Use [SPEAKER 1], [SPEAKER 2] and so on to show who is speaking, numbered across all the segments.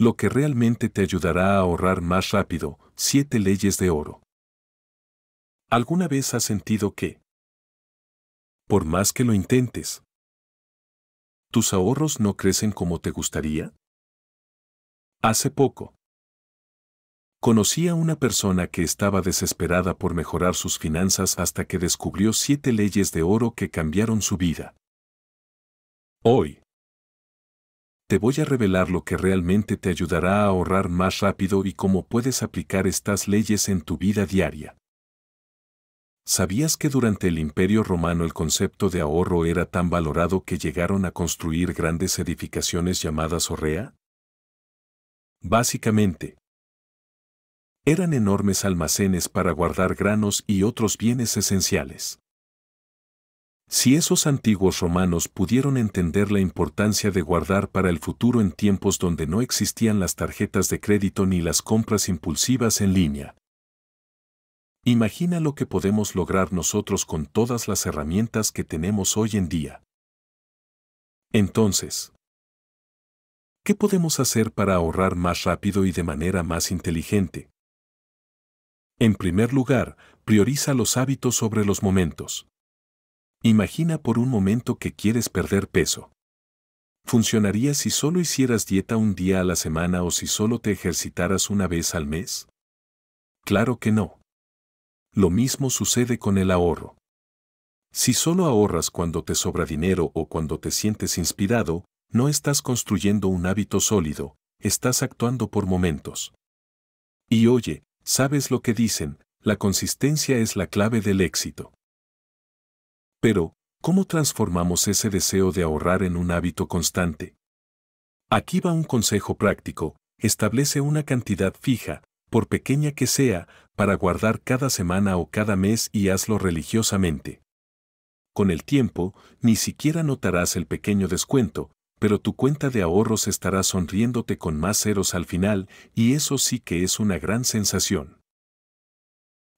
[SPEAKER 1] lo que realmente te ayudará a ahorrar más rápido, siete leyes de oro. ¿Alguna vez has sentido que, por más que lo intentes, tus ahorros no crecen como te gustaría? Hace poco, conocí a una persona que estaba desesperada por mejorar sus finanzas hasta que descubrió siete leyes de oro que cambiaron su vida. Hoy, te voy a revelar lo que realmente te ayudará a ahorrar más rápido y cómo puedes aplicar estas leyes en tu vida diaria. ¿Sabías que durante el Imperio Romano el concepto de ahorro era tan valorado que llegaron a construir grandes edificaciones llamadas Orrea? Básicamente, eran enormes almacenes para guardar granos y otros bienes esenciales. Si esos antiguos romanos pudieron entender la importancia de guardar para el futuro en tiempos donde no existían las tarjetas de crédito ni las compras impulsivas en línea. Imagina lo que podemos lograr nosotros con todas las herramientas que tenemos hoy en día. Entonces, ¿qué podemos hacer para ahorrar más rápido y de manera más inteligente? En primer lugar, prioriza los hábitos sobre los momentos. Imagina por un momento que quieres perder peso. ¿Funcionaría si solo hicieras dieta un día a la semana o si solo te ejercitaras una vez al mes? Claro que no. Lo mismo sucede con el ahorro. Si solo ahorras cuando te sobra dinero o cuando te sientes inspirado, no estás construyendo un hábito sólido, estás actuando por momentos. Y oye, ¿sabes lo que dicen? La consistencia es la clave del éxito. Pero, ¿cómo transformamos ese deseo de ahorrar en un hábito constante? Aquí va un consejo práctico, establece una cantidad fija, por pequeña que sea, para guardar cada semana o cada mes y hazlo religiosamente. Con el tiempo, ni siquiera notarás el pequeño descuento, pero tu cuenta de ahorros estará sonriéndote con más ceros al final y eso sí que es una gran sensación.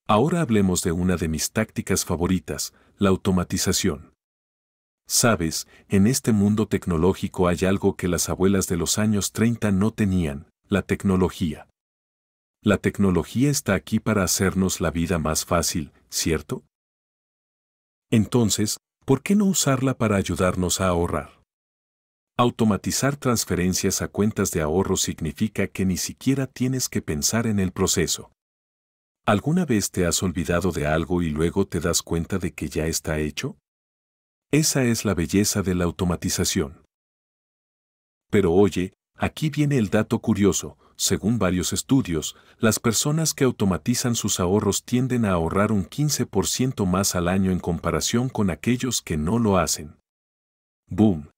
[SPEAKER 1] Ahora hablemos de una de mis tácticas favoritas, la automatización. Sabes, en este mundo tecnológico hay algo que las abuelas de los años 30 no tenían, la tecnología. La tecnología está aquí para hacernos la vida más fácil, ¿cierto? Entonces, ¿por qué no usarla para ayudarnos a ahorrar? Automatizar transferencias a cuentas de ahorro significa que ni siquiera tienes que pensar en el proceso. ¿Alguna vez te has olvidado de algo y luego te das cuenta de que ya está hecho? Esa es la belleza de la automatización. Pero oye, aquí viene el dato curioso. Según varios estudios, las personas que automatizan sus ahorros tienden a ahorrar un 15% más al año en comparación con aquellos que no lo hacen. ¡Boom!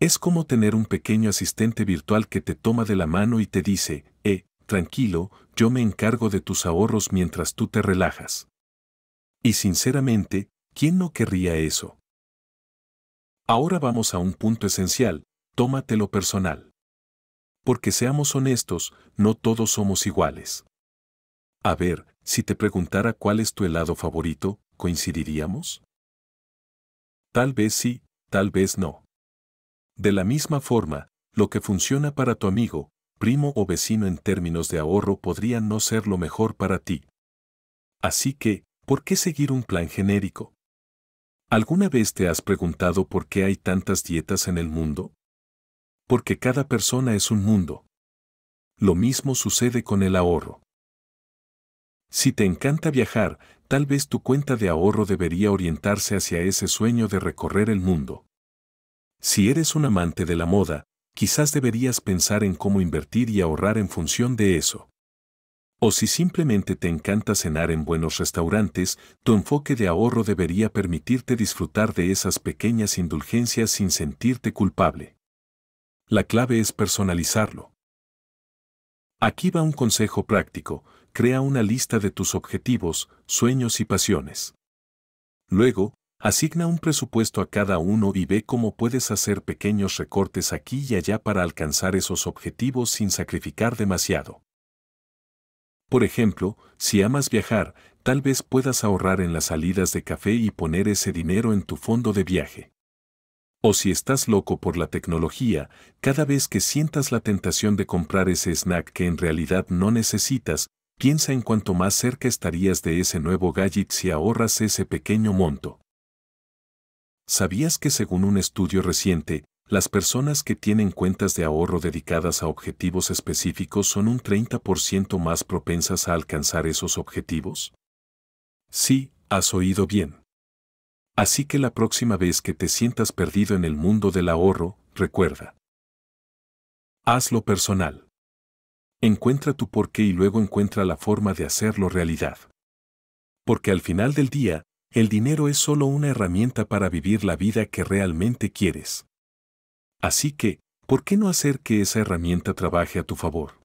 [SPEAKER 1] Es como tener un pequeño asistente virtual que te toma de la mano y te dice, tranquilo, yo me encargo de tus ahorros mientras tú te relajas. Y sinceramente, ¿quién no querría eso? Ahora vamos a un punto esencial, tómatelo personal. Porque seamos honestos, no todos somos iguales. A ver, si te preguntara cuál es tu helado favorito, ¿coincidiríamos? Tal vez sí, tal vez no. De la misma forma, lo que funciona para tu amigo, primo o vecino en términos de ahorro podría no ser lo mejor para ti. Así que, ¿por qué seguir un plan genérico? ¿Alguna vez te has preguntado por qué hay tantas dietas en el mundo? Porque cada persona es un mundo. Lo mismo sucede con el ahorro. Si te encanta viajar, tal vez tu cuenta de ahorro debería orientarse hacia ese sueño de recorrer el mundo. Si eres un amante de la moda, quizás deberías pensar en cómo invertir y ahorrar en función de eso. O si simplemente te encanta cenar en buenos restaurantes, tu enfoque de ahorro debería permitirte disfrutar de esas pequeñas indulgencias sin sentirte culpable. La clave es personalizarlo. Aquí va un consejo práctico, crea una lista de tus objetivos, sueños y pasiones. Luego, Asigna un presupuesto a cada uno y ve cómo puedes hacer pequeños recortes aquí y allá para alcanzar esos objetivos sin sacrificar demasiado. Por ejemplo, si amas viajar, tal vez puedas ahorrar en las salidas de café y poner ese dinero en tu fondo de viaje. O si estás loco por la tecnología, cada vez que sientas la tentación de comprar ese snack que en realidad no necesitas, piensa en cuánto más cerca estarías de ese nuevo gadget si ahorras ese pequeño monto. ¿Sabías que según un estudio reciente, las personas que tienen cuentas de ahorro dedicadas a objetivos específicos son un 30% más propensas a alcanzar esos objetivos? Sí, has oído bien. Así que la próxima vez que te sientas perdido en el mundo del ahorro, recuerda. Hazlo personal. Encuentra tu porqué y luego encuentra la forma de hacerlo realidad. Porque al final del día, el dinero es solo una herramienta para vivir la vida que realmente quieres. Así que, ¿por qué no hacer que esa herramienta trabaje a tu favor?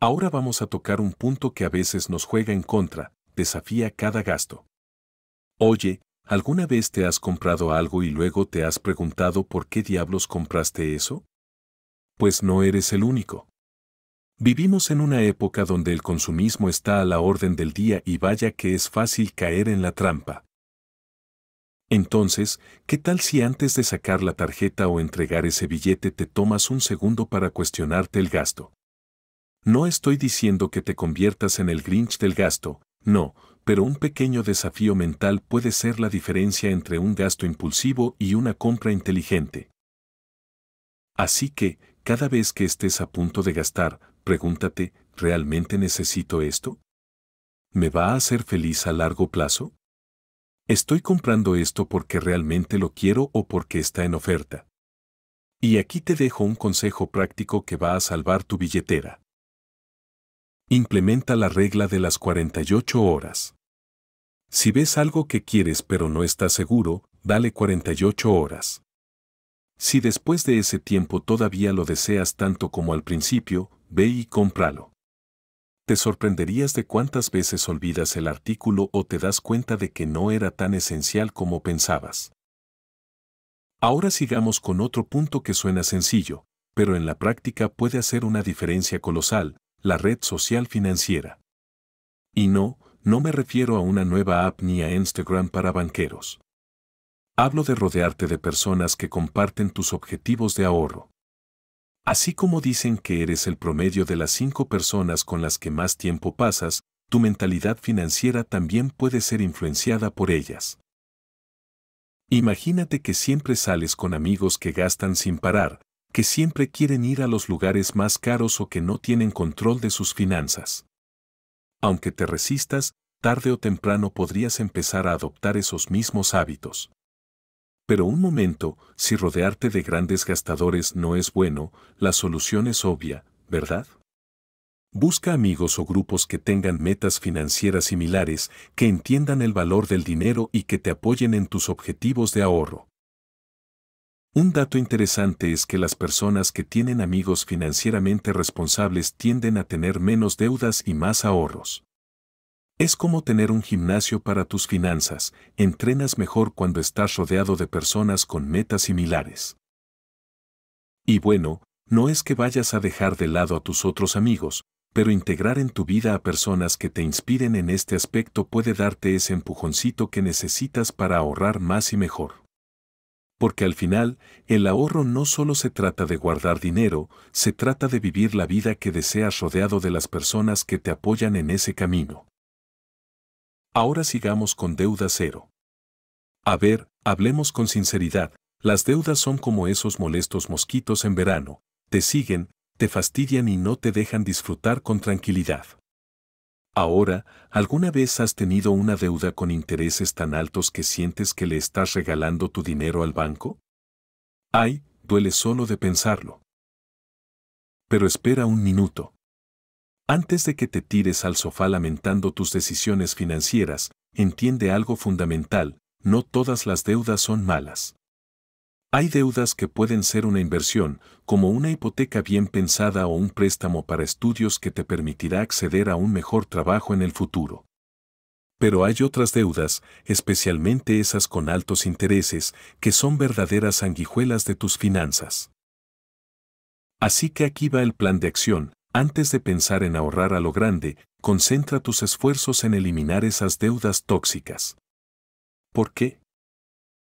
[SPEAKER 1] Ahora vamos a tocar un punto que a veces nos juega en contra, desafía cada gasto. Oye, ¿alguna vez te has comprado algo y luego te has preguntado por qué diablos compraste eso? Pues no eres el único. Vivimos en una época donde el consumismo está a la orden del día y vaya que es fácil caer en la trampa. Entonces, ¿qué tal si antes de sacar la tarjeta o entregar ese billete te tomas un segundo para cuestionarte el gasto? No estoy diciendo que te conviertas en el Grinch del gasto, no, pero un pequeño desafío mental puede ser la diferencia entre un gasto impulsivo y una compra inteligente. Así que, cada vez que estés a punto de gastar, pregúntate, ¿realmente necesito esto? ¿Me va a hacer feliz a largo plazo? ¿Estoy comprando esto porque realmente lo quiero o porque está en oferta? Y aquí te dejo un consejo práctico que va a salvar tu billetera. Implementa la regla de las 48 horas. Si ves algo que quieres pero no estás seguro, dale 48 horas. Si después de ese tiempo todavía lo deseas tanto como al principio, ve y cómpralo. Te sorprenderías de cuántas veces olvidas el artículo o te das cuenta de que no era tan esencial como pensabas. Ahora sigamos con otro punto que suena sencillo, pero en la práctica puede hacer una diferencia colosal, la red social financiera. Y no, no me refiero a una nueva app ni a Instagram para banqueros. Hablo de rodearte de personas que comparten tus objetivos de ahorro. Así como dicen que eres el promedio de las cinco personas con las que más tiempo pasas, tu mentalidad financiera también puede ser influenciada por ellas. Imagínate que siempre sales con amigos que gastan sin parar, que siempre quieren ir a los lugares más caros o que no tienen control de sus finanzas. Aunque te resistas, tarde o temprano podrías empezar a adoptar esos mismos hábitos. Pero un momento, si rodearte de grandes gastadores no es bueno, la solución es obvia, ¿verdad? Busca amigos o grupos que tengan metas financieras similares, que entiendan el valor del dinero y que te apoyen en tus objetivos de ahorro. Un dato interesante es que las personas que tienen amigos financieramente responsables tienden a tener menos deudas y más ahorros. Es como tener un gimnasio para tus finanzas, entrenas mejor cuando estás rodeado de personas con metas similares. Y bueno, no es que vayas a dejar de lado a tus otros amigos, pero integrar en tu vida a personas que te inspiren en este aspecto puede darte ese empujoncito que necesitas para ahorrar más y mejor. Porque al final, el ahorro no solo se trata de guardar dinero, se trata de vivir la vida que deseas rodeado de las personas que te apoyan en ese camino. Ahora sigamos con deuda cero. A ver, hablemos con sinceridad, las deudas son como esos molestos mosquitos en verano, te siguen, te fastidian y no te dejan disfrutar con tranquilidad. Ahora, ¿alguna vez has tenido una deuda con intereses tan altos que sientes que le estás regalando tu dinero al banco? Ay, duele solo de pensarlo. Pero espera un minuto. Antes de que te tires al sofá lamentando tus decisiones financieras, entiende algo fundamental, no todas las deudas son malas. Hay deudas que pueden ser una inversión, como una hipoteca bien pensada o un préstamo para estudios que te permitirá acceder a un mejor trabajo en el futuro. Pero hay otras deudas, especialmente esas con altos intereses, que son verdaderas sanguijuelas de tus finanzas. Así que aquí va el plan de acción, antes de pensar en ahorrar a lo grande, concentra tus esfuerzos en eliminar esas deudas tóxicas. ¿Por qué?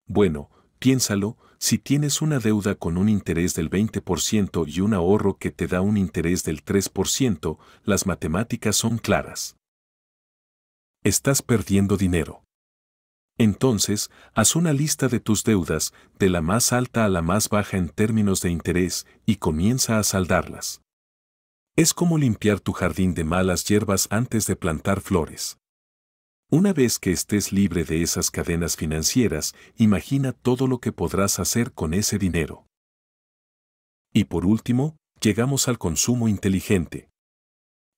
[SPEAKER 1] Bueno, piénsalo, si tienes una deuda con un interés del 20% y un ahorro que te da un interés del 3%, las matemáticas son claras. Estás perdiendo dinero. Entonces, haz una lista de tus deudas, de la más alta a la más baja en términos de interés, y comienza a saldarlas. Es como limpiar tu jardín de malas hierbas antes de plantar flores. Una vez que estés libre de esas cadenas financieras, imagina todo lo que podrás hacer con ese dinero. Y por último, llegamos al consumo inteligente.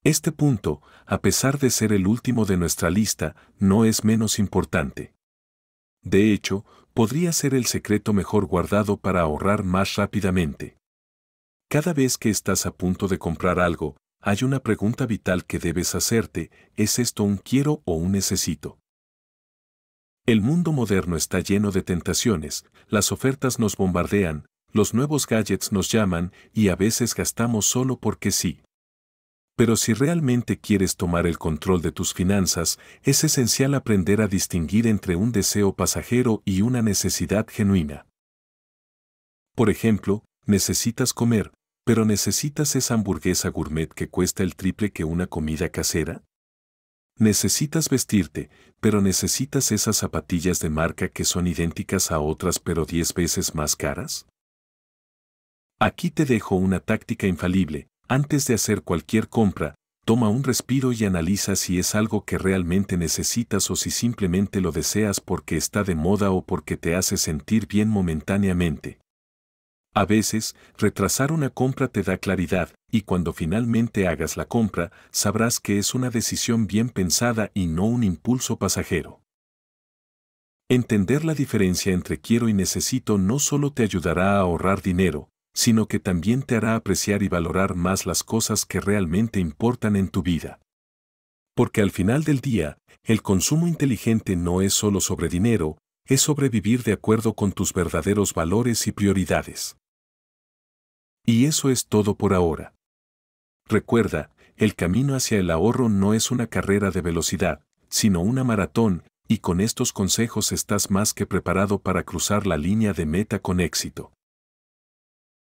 [SPEAKER 1] Este punto, a pesar de ser el último de nuestra lista, no es menos importante. De hecho, podría ser el secreto mejor guardado para ahorrar más rápidamente. Cada vez que estás a punto de comprar algo, hay una pregunta vital que debes hacerte, ¿es esto un quiero o un necesito? El mundo moderno está lleno de tentaciones, las ofertas nos bombardean, los nuevos gadgets nos llaman y a veces gastamos solo porque sí. Pero si realmente quieres tomar el control de tus finanzas, es esencial aprender a distinguir entre un deseo pasajero y una necesidad genuina. Por ejemplo, Necesitas comer, pero ¿necesitas esa hamburguesa gourmet que cuesta el triple que una comida casera? Necesitas vestirte, pero necesitas esas zapatillas de marca que son idénticas a otras pero 10 veces más caras? Aquí te dejo una táctica infalible. Antes de hacer cualquier compra, toma un respiro y analiza si es algo que realmente necesitas o si simplemente lo deseas porque está de moda o porque te hace sentir bien momentáneamente. A veces, retrasar una compra te da claridad, y cuando finalmente hagas la compra, sabrás que es una decisión bien pensada y no un impulso pasajero. Entender la diferencia entre quiero y necesito no solo te ayudará a ahorrar dinero, sino que también te hará apreciar y valorar más las cosas que realmente importan en tu vida. Porque al final del día, el consumo inteligente no es solo sobre dinero, es sobrevivir de acuerdo con tus verdaderos valores y prioridades. Y eso es todo por ahora. Recuerda, el camino hacia el ahorro no es una carrera de velocidad, sino una maratón, y con estos consejos estás más que preparado para cruzar la línea de meta con éxito.